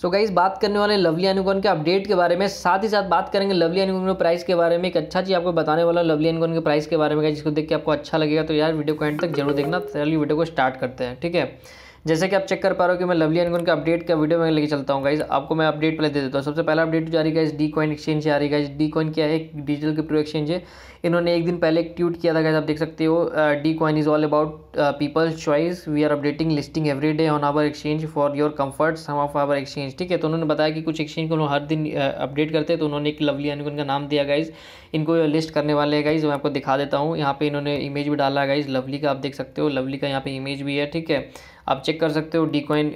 सो so guys बात करने वाले लवली एनिकॉन के अपडेट के बारे में साथ ही साथ बात करेंगे लवली अनुगन के प्राइस के बारे में एक अच्छा चीज़ आपको बताने वाला लवली एनकॉन के प्राइस के बारे में जिसको देख के आपको अच्छा लगेगा तो यार वीडियो को एंड तक जरूर देखना चलिए वीडियो को स्टार्ट करते हैं ठीक है जैसे कि आप चेक कर पा रहे हो कि मैं लवली एनगुन का अपडेट का वीडियो में लेके चलता हूँ गाइज आपको मैं अपडेट पहले दे देता हूँ सबसे पहला अपडेट जारी रही गाइज डी कॉइन एक्सचेंज से आ रही गाइज डी कॉइन क्या है एक डिजिटल क्रिप्टो एक्सचेंज है इन्होंने एक दिन पहले एक ट्वीट किया था गाइज आप देख सकते हो D coin is all about people's choice we are updating listing every day on our exchange for your comfort some of our exchange ठीक है तो उन्होंने बताया कि कुछ एक्सचेंज को हर दिन अपडेट करते हैं तो उन्होंने एक लवली एनगुन का नाम दिया गाइज इनको लिस्ट करने वाले हैं गाइज मैं आपको दिखा देता हूँ यहाँ पे इन्होंने इमेज भी डाला गाइज लवली का आप देख सकते हो लवली का यहाँ पे इमेज भी है ठीक है आप चेक कर सकते हो डी कॉइन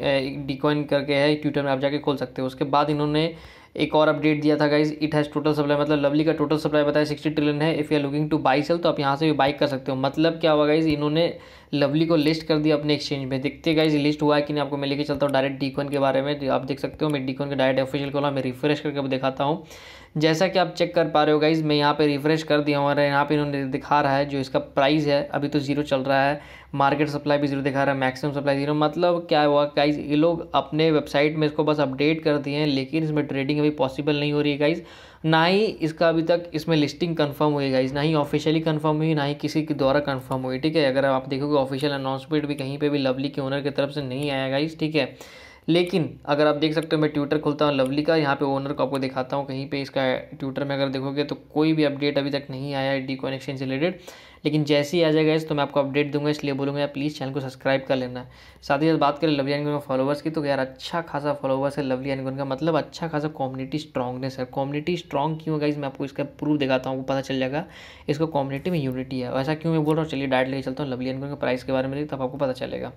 डी कॉइन करके है ट्विटर में आप जाके खोल सकते हो उसके बाद इन्होंने एक और अपडेट दिया था guys it has total supply मतलब लवली का टोटल सप्लाई बताया सिक्सटी ट्रिलियन है if you are looking to buy sell तो आप यहाँ से भी बाई कर सकते हो मतलब क्या हुआ गाइज इन्होंने लवली को लिस्ट कर दिया अपने एक्सचेंज में देखते गाइज लिस्ट हुआ है कि नहीं आपको मैं लेके चलता हूँ डायरेक्ट डीकॉन के बारे में तो आप देख सकते हो मैं डीकॉन के डायरेक्ट ऑफिशियल को मैं रिफ्रेश करके दिखाता हूँ जैसा कि आप चेक कर पा रहे हो गाइज मैं यहाँ पे रिफ्रेश कर दिया हूँ और यहाँ पर इन्होंने दिखा रहा है जो इसका प्राइस है अभी तो जीरो चल रहा है मार्केट सप्लाई भी जीरो दिखा रहा है मैक्सिमम सप्लाई जीरो मतलब क्या हुआ गाइज ये लोग अपने वेबसाइट में इसको बस अपडेट कर दिए हैं लेकिन इसमें ट्रेडिंग अभी पॉसिबल नहीं हो रही है गाइज़ ना ही इसका अभी तक इसमें लिस्टिंग कंफर्म हुई गाइज़ ना ही ऑफिशियली कंफर्म हुई ना ही किसी के द्वारा कंफर्म हुई ठीक है अगर आप देखोगे ऑफिशियल अनाउंसमेंट भी कहीं पे भी लवली के ओनर की तरफ से नहीं आया गाइज़ ठीक है लेकिन अगर आप देख सकते हो मैं ट्विटर खोलता हूँ लवली का यहाँ पे ओनर को आपको दिखाता हूँ कहीं पे इसका ट्विटर में अगर देखोगे तो कोई भी अपडेट अभी तक नहीं आया है डी कनेक्शन से रिलेटेड लेकिन जैसे ही आ जाएगा इस तो मैं आपको अपडेट दूंगा इसलिए बोलूँगा यार प्लीज़ चैनल को सब्सक्राइब कर लेना साथ ही साथ बात करें लवली एनगुन फॉलोवर्स की तो यार अच्छा खासा फॉलोवर्स है लवली एनगुन का मतलब अच्छा खासा कम्युनिटी स्ट्रॉन्गनेस है कम्युनिटी स्ट्रॉन्ग क्यों होगा मैं आपको इसका प्रूफ दिखाता हूँ पता चल जाएगा इसको कम्युनिटी में यूनिटी है ऐसा क्यों मैं बोल रहा हूँ चलिए डायरेक्ट लेकर चलता हूँ लवली एनगुन के प्राइस के बारे में तब आपको पता चलेगा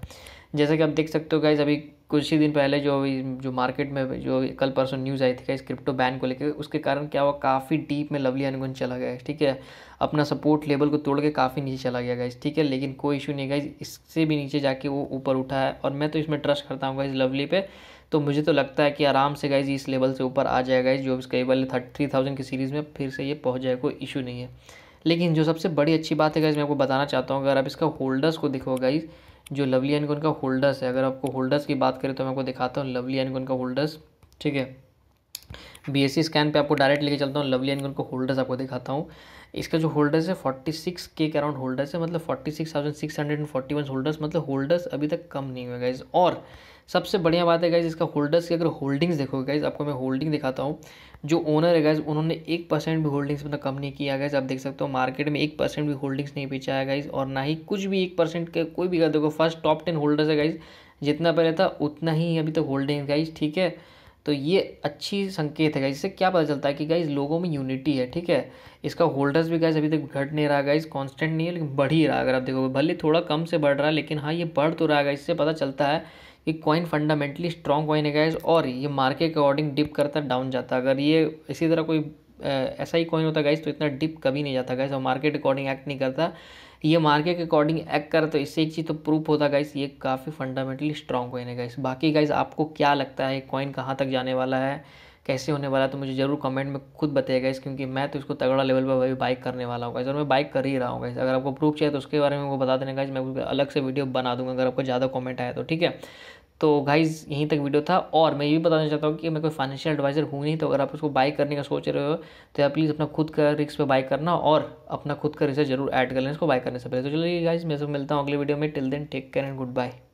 जैसा कि आप देख सकते हो गाइज अभी कुछ ही दिन पहले जो अभी जो मार्केट में जो कल परसों न्यूज़ आई थी गाइज़ क्रिप्टो बैन को लेकर उसके कारण क्या हुआ काफ़ी डीप में लवली अनुगुन चला गया ठीक है अपना सपोर्ट लेवल को तोड़ के काफ़ी नीचे चला गया गाइज ठीक है लेकिन कोई इशू नहीं गाइज इससे भी नीचे जाके वो ऊपर उठा है और मैं तो इसमें ट्रस्ट करता हूँ गाइज लवली पे तो मुझे तो लगता है कि आराम से गाइज इस लेवल से ऊपर आ जाएगा गाइज जो इसका लेवल थर्टी थाउजेंड की सीरीज़ में फिर से ये पहुँच जाए कोई इशू नहीं है लेकिन जो सबसे बड़ी अच्छी बात है गाइज मैं आपको बताना चाहता हूँ अगर आप इसका होल्डर्स को देखो गाइज़ जो लवली एंड उनका होल्डर्स है अगर आपको होल्डर्स की बात करें तो मैं आपको दिखाता हूँ लवली एंड उनका होल्डर्स ठीक है बी एस सी स्कैन पे आपको डायरेक्ट लेके चलता हूँ लवली एंड उनको होल्डर्स आपको दिखाता हूँ इसका जो होल्डर्स है फोर्टी सिक्स के के अराउंड होल्डर्स है मतलब forty six thousand six hundred and forty one holders मतलब होल्डर्स अभी तक कम नहीं हुए गाइज और सबसे बढ़िया बात है गाइज इसका होल्डर्स की अगर होल्डिंग्स देखोगे गाइज आपको मैं होल्डिंग दिखाता हूँ जो ओनर है गाइज उन्होंने एक परसेंट भी होल्डिंग्स मतलब कम नहीं किया गाइज आप देख सकते हो मार्केट में एक परसेंट भी होल्डिंग्स नहीं बेचा है गाइज और ना ही कुछ भी एक परसेंट का कोई भी देखो फर्स्ट टॉप टेन होल्डर्स है गाइज जितना पहले था उतना ही अभी तक होल्डिंग गाइज ठीक है तो ये अच्छी संकेत है गाइज इससे क्या पता चलता है कि गाइज लोगों में यूनिटी है ठीक है इसका होल्डर्स भी गाइज अभी तक घट नहीं रहा गाइज कांस्टेंट नहीं है लेकिन बढ़ ही रहा अगर आप देखोगे भले थोड़ा कम से बढ़ रहा है लेकिन हाँ ये बढ़ तो रहा है इससे पता चलता है कि कॉइन फंडामेंटली स्ट्रॉन्ग कॉइन है गाइज और ये मार्केट के अकॉर्डिंग डिप करता डाउन जाता अगर ये इसी तरह कोई ऐसा ही कॉइन होता है गाइस तो इतना डिप कभी नहीं जाता गाइस और मार्केट अकॉर्डिंग एक्ट नहीं करता ये मार्केट के अकॉर्डिंग एक्ट कर तो इससे एक चीज़ तो प्रूफ होता गाइस ये काफ़ी फंडामेंटली स्ट्रॉन्ग कॉइन है गाइस बाकी गाइस आपको क्या लगता है कॉइन कहाँ तक जाने वाला है कैसे होने वाला है तो मुझे ज़रूर कमेंट में खुद बताइएगा इस क्योंकि मैं तो इसको तगड़ा लेवल पर अभी बाइक करने वाला हूँ और मैं बाइक कर ही रहा हूँ गाइस अगर आपको प्रूफ चाहिए तो उसके बारे में वो बता देने गाइस मैं अलग से वीडियो बना दूंगा अगर आपको ज़्यादा कमेंट आया तो ठीक है तो गाइज यहीं तक वीडियो था और मैं ये भी बताना चाहता हूँ कि मैं कोई फाइनेंशियल एडवाइज़र हूँ नहीं तो अगर आप उसको बाय करने का सोच रहे हो तो आप प्लीज़ अपना खुद का रिस्क पे बाय करना और अपना खुद का रिसर्च जरूर ऐड कर लेना इसको बाय करने से पहले तो चलिए गाइज मैं सब मिलता हूँ अगले वीडियो में till then take care and good bye